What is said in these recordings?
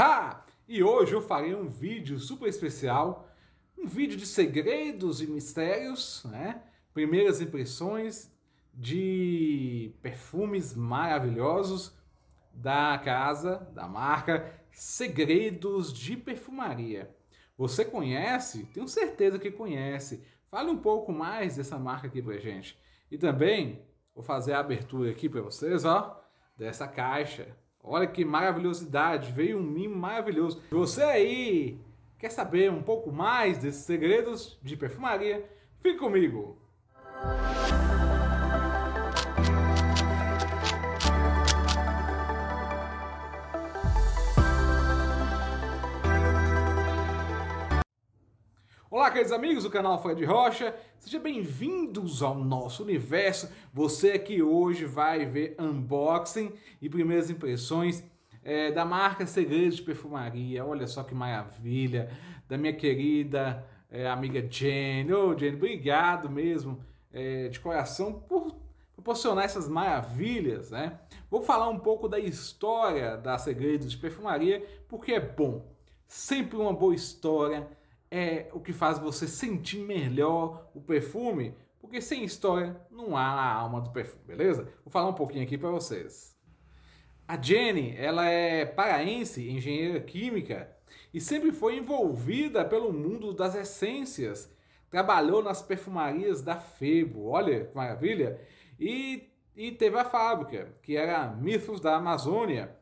Ha! E hoje eu farei um vídeo super especial, um vídeo de segredos e mistérios, né? Primeiras impressões de perfumes maravilhosos da casa, da marca Segredos de Perfumaria. Você conhece? Tenho certeza que conhece. Fale um pouco mais dessa marca aqui pra gente. E também vou fazer a abertura aqui para vocês, ó, dessa caixa. Olha que maravilhosidade, veio um mimo maravilhoso. Você aí quer saber um pouco mais desses segredos de perfumaria? Fique comigo! Música Olá, queridos amigos do canal Fred Rocha, sejam bem-vindos ao nosso universo. Você aqui hoje vai ver unboxing e primeiras impressões é, da marca Segredos de Perfumaria. Olha só que maravilha! Da minha querida é, amiga Jane. Ô, oh, Jane, obrigado mesmo é, de coração por proporcionar essas maravilhas, né? Vou falar um pouco da história da Segredos de Perfumaria, porque é bom. Sempre uma boa história é o que faz você sentir melhor o perfume, porque sem história não há a alma do perfume, beleza? Vou falar um pouquinho aqui para vocês. A Jenny, ela é paraense, engenheira química, e sempre foi envolvida pelo mundo das essências. Trabalhou nas perfumarias da Febo, olha que maravilha! E, e teve a fábrica, que era a Mithos da Amazônia,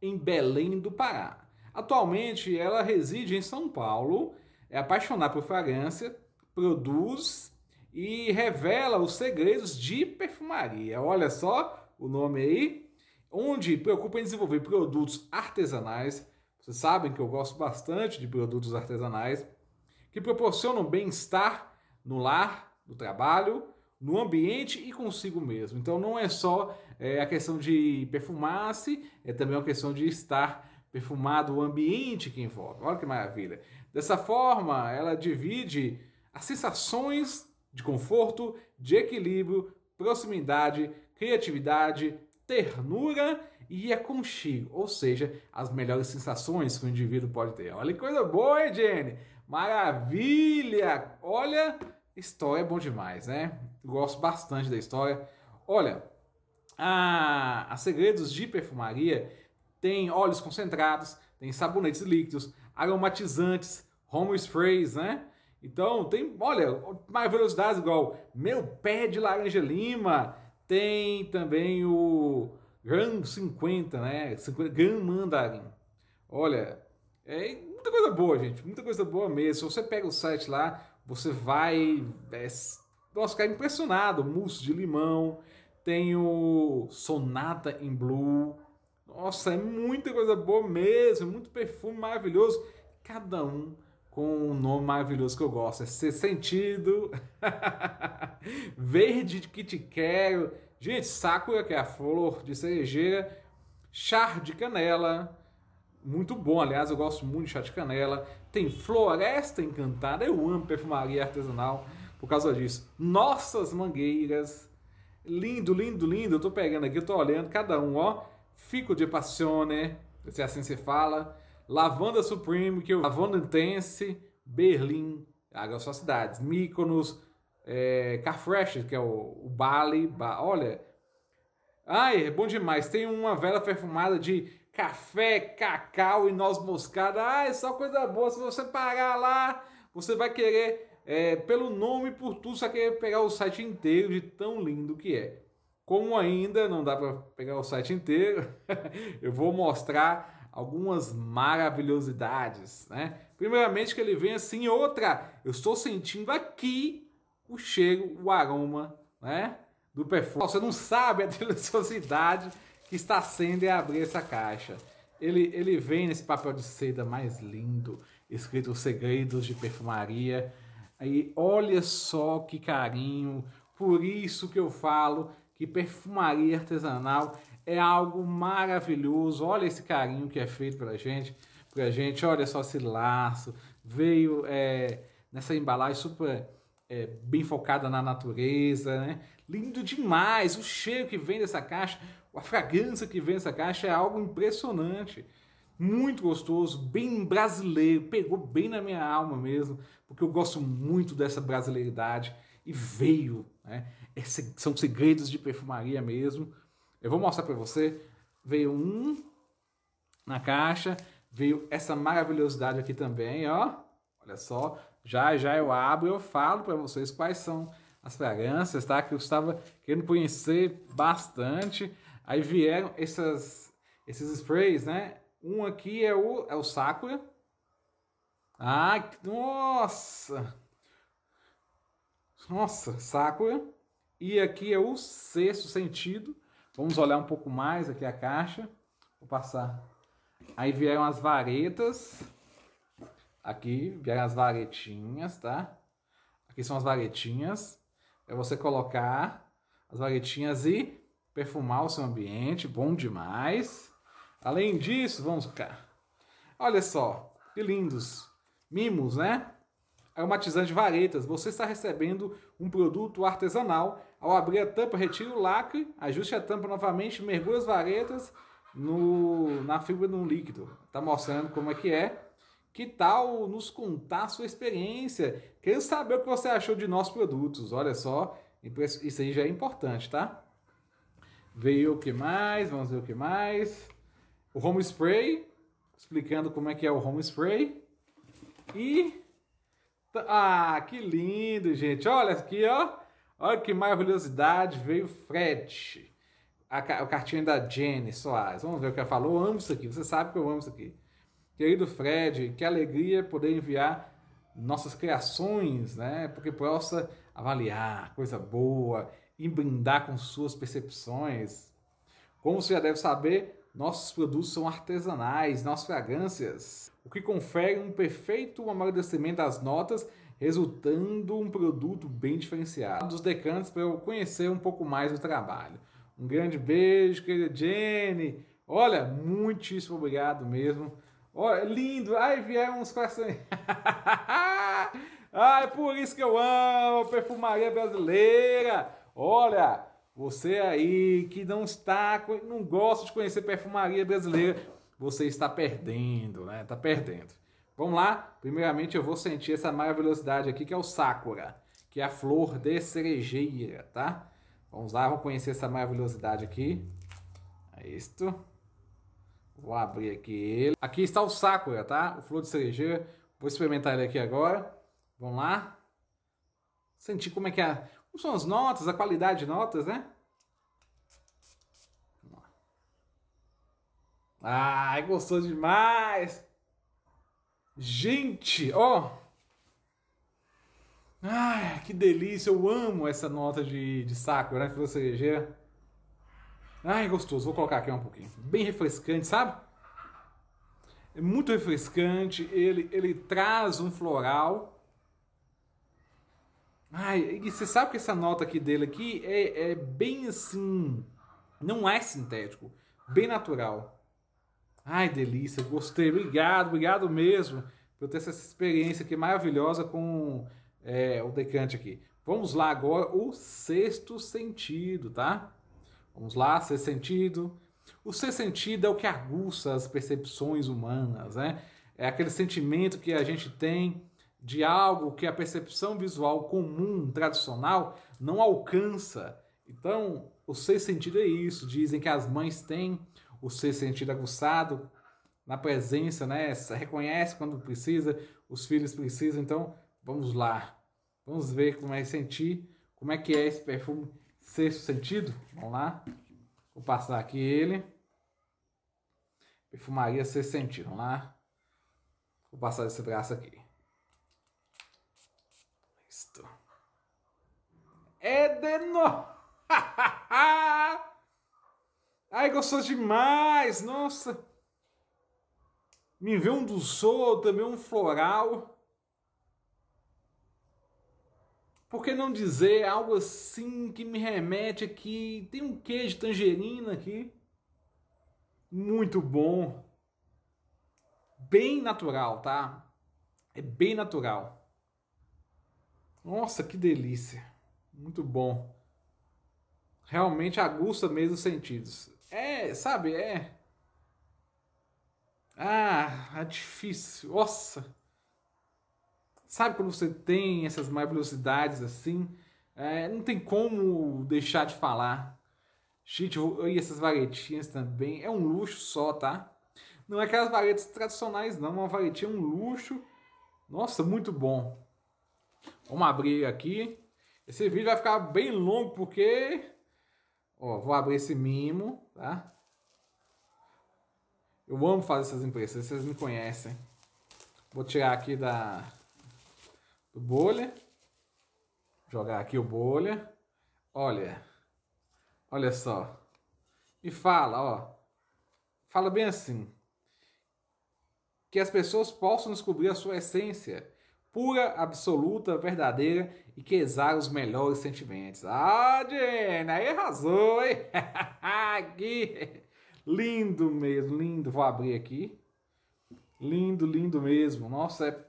em Belém do Pará. Atualmente ela reside em São Paulo é apaixonar por fragrância, produz e revela os segredos de perfumaria. Olha só o nome aí, onde preocupa em desenvolver produtos artesanais. Vocês sabem que eu gosto bastante de produtos artesanais que proporcionam bem-estar no lar, no trabalho, no ambiente e consigo mesmo. Então não é só é, a questão de perfumar-se, é também uma questão de estar perfumado o ambiente que envolve. Olha que maravilha. Dessa forma, ela divide as sensações de conforto, de equilíbrio, proximidade, criatividade, ternura e aconchego, ou seja, as melhores sensações que o indivíduo pode ter. Olha que coisa boa, hein, Jenny? Maravilha! Olha, história é bom demais, né? Gosto bastante da história. Olha, a, a Segredos de Perfumaria tem óleos concentrados, tem sabonetes líquidos, aromatizantes, home sprays, né? Então tem, olha, maravilhosidades igual meu pé de laranja lima, tem também o Gran 50, né? Gran Mandarin. Olha, é muita coisa boa, gente, muita coisa boa mesmo. Se você pega o site lá, você vai, é, nossa, ficar impressionado. Mousse de limão, tem o Sonata em Blue, nossa, é muita coisa boa mesmo, muito perfume maravilhoso. Cada um com um nome maravilhoso que eu gosto. É Ser Sentido, Verde que te quero. Gente, Sakura, é que é a flor de cerejeira, chá de canela, muito bom, aliás, eu gosto muito de chá de canela. Tem Floresta Encantada, eu amo perfumaria artesanal por causa disso. Nossas Mangueiras, lindo, lindo, lindo. Eu tô pegando aqui, eu tô olhando, cada um, ó. Fico de Passione, se é assim se fala. Lavanda Supreme, que eu... Lavanda Intense, Berlim, agora suas cidades. Mykonos, é, Carfresh, que é o, o Bali. Ba... Olha, ai, é bom demais. Tem uma vela perfumada de café, cacau e noz moscada. Ai, só coisa boa. Se você parar lá, você vai querer, é, pelo nome e por tudo, só vai querer pegar o site inteiro de tão lindo que é. Como ainda não dá para pegar o site inteiro, eu vou mostrar algumas maravilhosidades, né? Primeiramente que ele vem assim, outra, eu estou sentindo aqui o cheiro, o aroma, né? Do perfume. Você não sabe a deliciosidade que está sendo é abrir essa caixa. Ele, ele vem nesse papel de seda mais lindo, escrito Segredos de Perfumaria. Aí, olha só que carinho, por isso que eu falo que perfumaria artesanal é algo maravilhoso. Olha esse carinho que é feito pela gente, pra gente. Olha só esse laço. Veio é, nessa embalagem super é, bem focada na natureza, né? Lindo demais. O cheiro que vem dessa caixa, a fragrância que vem dessa caixa é algo impressionante. Muito gostoso, bem brasileiro, pegou bem na minha alma mesmo, porque eu gosto muito dessa brasileiridade e veio, né? É são segredos de perfumaria mesmo. Eu vou mostrar para você. Veio um na caixa, veio essa maravilhosidade aqui também, ó. Olha só, já já eu abro e eu falo para vocês quais são as fragrâncias, tá? Que eu estava querendo conhecer bastante. Aí vieram essas, esses sprays, né? Um aqui é o, é o Sakura. Ah, nossa! Nossa, Sakura. E aqui é o sexto sentido. Vamos olhar um pouco mais aqui a caixa. Vou passar. Aí vieram as varetas. Aqui vieram as varetinhas, tá? Aqui são as varetinhas. É você colocar as varetinhas e perfumar o seu ambiente. Bom demais. Além disso, vamos cá. Olha só, que lindos mimos, né? aromatizante varetas. Você está recebendo um produto artesanal. Ao abrir a tampa, retire o lacre, ajuste a tampa novamente, mergulhe as varetas no, na fibra de um líquido. Está mostrando como é que é. Que tal nos contar a sua experiência? Quero saber o que você achou de nossos produtos. Olha só, isso aí já é importante, tá? Veio o que mais? Vamos ver o que mais. O home spray, explicando como é que é o home spray. E ah, que lindo, gente. Olha aqui, ó. Olha que maravilhosidade. Veio Fred. A, a cartinha da Jenny Soares. Vamos ver o que ela falou. Eu amo isso aqui. Você sabe que eu amo isso aqui. Querido Fred, que alegria poder enviar nossas criações, né? Porque possa avaliar coisa boa e brindar com suas percepções. Como você já deve saber, nossos produtos são artesanais, nossas fragrâncias o que confere um perfeito amadurecimento às notas, resultando um produto bem diferenciado. Dos decantes para eu conhecer um pouco mais o trabalho. Um grande beijo, querida Jenny. Olha, muitíssimo obrigado mesmo. Olha, é lindo. Ai, vieram uns corações. Ai, por isso que eu amo perfumaria brasileira. Olha, você aí que não está, não gosta de conhecer perfumaria brasileira, você está perdendo, né? Tá perdendo. Vamos lá? Primeiramente eu vou sentir essa maravilhosidade aqui, que é o Sakura, que é a flor de cerejeira, tá? Vamos lá, vamos conhecer essa maravilhosidade aqui. É isto. Vou abrir aqui ele. Aqui está o Sakura, tá? O flor de cerejeira. Vou experimentar ele aqui agora. Vamos lá. Sentir como é que é. Como são as notas, a qualidade de notas, né? Ai, gostoso demais! Gente, ó! Ai, que delícia! Eu amo essa nota de, de Sakura, né? você cerejeira. Ai, gostoso. Vou colocar aqui um pouquinho. Bem refrescante, sabe? É muito refrescante. Ele, ele traz um floral. Ai, e você sabe que essa nota aqui dele aqui é, é bem assim. Não é sintético. Bem natural. Ai, delícia, gostei. Obrigado, obrigado mesmo por ter essa experiência aqui maravilhosa com é, o decante aqui. Vamos lá agora, o sexto sentido, tá? Vamos lá, sexto sentido. O sexto sentido é o que aguça as percepções humanas, né? É aquele sentimento que a gente tem de algo que a percepção visual comum, tradicional, não alcança. Então, o sexto sentido é isso. Dizem que as mães têm o ser sentido aguçado na presença, né? Reconhece quando precisa, os filhos precisam. Então, vamos lá. Vamos ver como é sentir, como é que é esse perfume sexto sentido. Vamos lá. Vou passar aqui ele. Perfumaria sexto sentido, vamos lá. Vou passar esse braço aqui. Isto. É de novo. Ai, gostou demais! Nossa! Me vê um do sol, também um floral. Por que não dizer algo assim que me remete aqui? Tem um queijo tangerina aqui. Muito bom. Bem natural, tá? É bem natural. Nossa, que delícia. Muito bom. Realmente aguça mesmo os sentidos. É, sabe, é. Ah, é difícil. Nossa! Sabe quando você tem essas maravilhosidades assim? É, não tem como deixar de falar. Gente, eu, e essas varetinhas também. É um luxo só, tá? Não é aquelas varetas tradicionais, não. Uma varetinha é um luxo. Nossa, muito bom. Vamos abrir aqui. Esse vídeo vai ficar bem longo porque Ó, vou abrir esse mimo, tá? Eu amo fazer essas impressões, vocês me conhecem. Vou tirar aqui da do bolha. Jogar aqui o bolha. Olha. Olha só. Me fala, ó. Fala bem assim. Que as pessoas possam descobrir a sua essência pura, absoluta, verdadeira e que exala os melhores sentimentos. Ah, Jenny, aí arrasou, hein? que lindo mesmo, lindo. Vou abrir aqui. Lindo, lindo mesmo. Nossa, é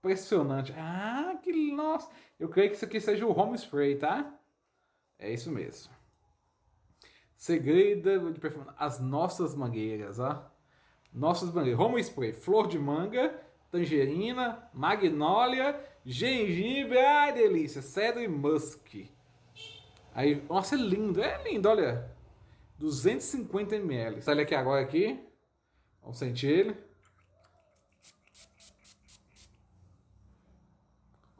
impressionante. Ah, que nossa. Eu creio que isso aqui seja o home spray, tá? É isso mesmo. Segredo de perfume. As nossas mangueiras, ó. Nossas mangueiras. Home spray, flor de manga tangerina, magnólia, gengibre, ai delícia, cedro e musk. Aí, nossa, é lindo, é lindo, olha. 250 ml. Sai ele aqui agora aqui. Vamos sentir ele.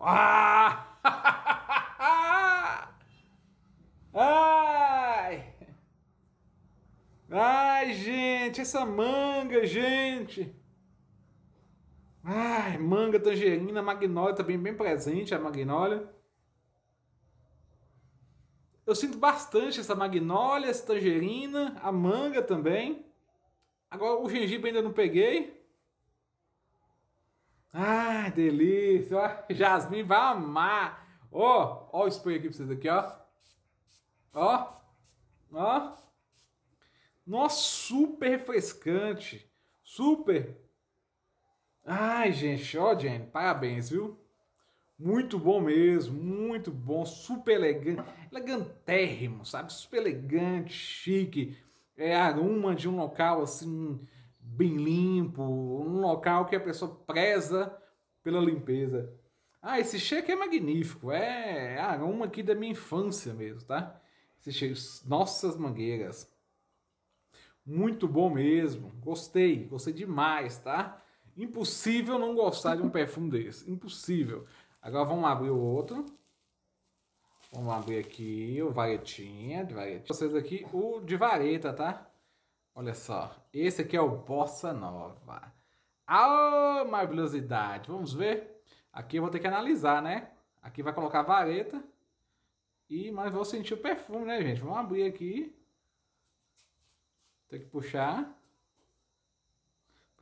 Ah! Ai! Ai, gente, essa manga, gente! Ai, manga, tangerina, magnólia também bem presente, a magnólia. Eu sinto bastante essa magnólia, essa tangerina, a manga também. Agora o gengibre ainda não peguei. Ai, delícia. Ó, Jasmine vai amar. Ó, ó o spray aqui pra vocês aqui, ó. Ó. Ó. Nossa, super refrescante. Super Ai, gente, ó, Jane, parabéns, viu? Muito bom mesmo, muito bom, super elegante, elegantérrimo, sabe? Super elegante, chique, é aroma de um local assim, bem limpo, um local que a pessoa preza pela limpeza. Ah, esse cheiro é magnífico, é aroma aqui da minha infância mesmo, tá? Esse cheiro, nossas mangueiras. Muito bom mesmo, gostei, gostei demais, tá? Impossível não gostar de um perfume desse. Impossível. Agora vamos abrir o outro. Vamos abrir aqui o varetinha, de vareta. Vocês aqui, o de vareta, tá? Olha só. Esse aqui é o Bossa Nova. Ah, maravilhosidade. Vamos ver. Aqui eu vou ter que analisar, né? Aqui vai colocar vareta. E, mas vou sentir o perfume, né, gente? Vamos abrir aqui. Tem que puxar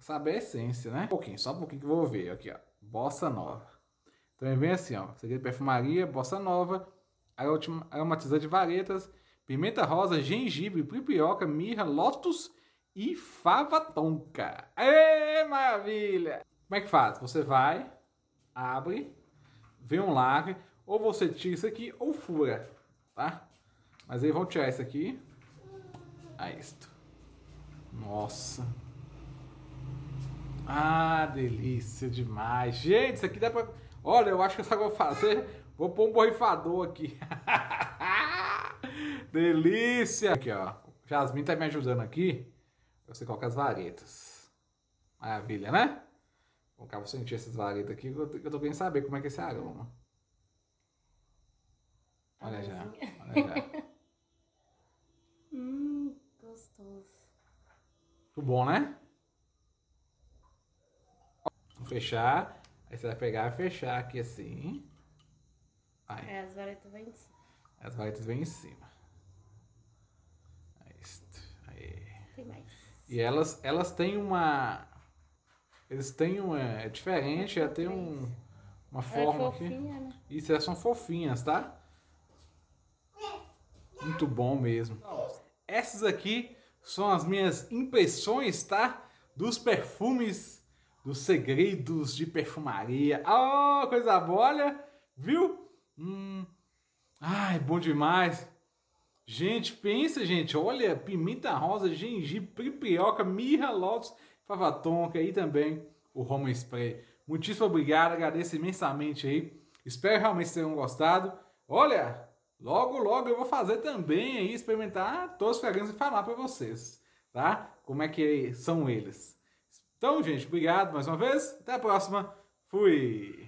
saber a essência, né? Um pouquinho, só um pouquinho que eu vou ver aqui, ó. Bossa nova. Então vem assim, ó. Segredo de é perfumaria, bossa nova, aromatizante de varetas, pimenta rosa, gengibre, Pipioca, mirra, lótus e fava tonka. Ê, maravilha! Como é que faz? Você vai, abre, vê um lacre, ou você tira isso aqui ou fura, tá? Mas aí vão tirar isso aqui. Ah, isto. Nossa. Ah, delícia demais. Gente, isso aqui dá pra... Olha, eu acho que eu só vou fazer... Vou pôr um borrifador aqui. delícia! Aqui, ó. Jasmine tá me ajudando aqui. Pra você colocar as varetas. Maravilha, né? Vou cá, vou sentir essas varetas aqui. que eu tô querendo saber como é que é esse aroma. Olha já. Olha já. hum, gostoso. Muito bom, né? Fechar. Aí você vai pegar e fechar aqui assim. Aí. É, as varetas vêm em cima. As varetas vêm em cima. Aí. Tem mais. E elas, elas têm uma. Eles têm uma. É diferente, ela é, tem um, uma é forma é fofinha, aqui. Né? Isso, elas são fofinhas, tá? Muito bom mesmo. Essas aqui são as minhas impressões, tá? Dos perfumes dos segredos de perfumaria. Ah, oh, coisa boa, olha, viu? Hum. Ai, bom demais. Gente, pensa, gente, olha, pimenta rosa, gengibre, pipioca, mirra, lótus, fava e também o home Spray. Muitíssimo obrigado, agradeço imensamente aí. Espero realmente que tenham gostado. Olha, logo, logo eu vou fazer também aí, experimentar todos os fragrâncias e falar para vocês, tá? Como é que são eles. Então, gente, obrigado mais uma vez. Até a próxima. Fui!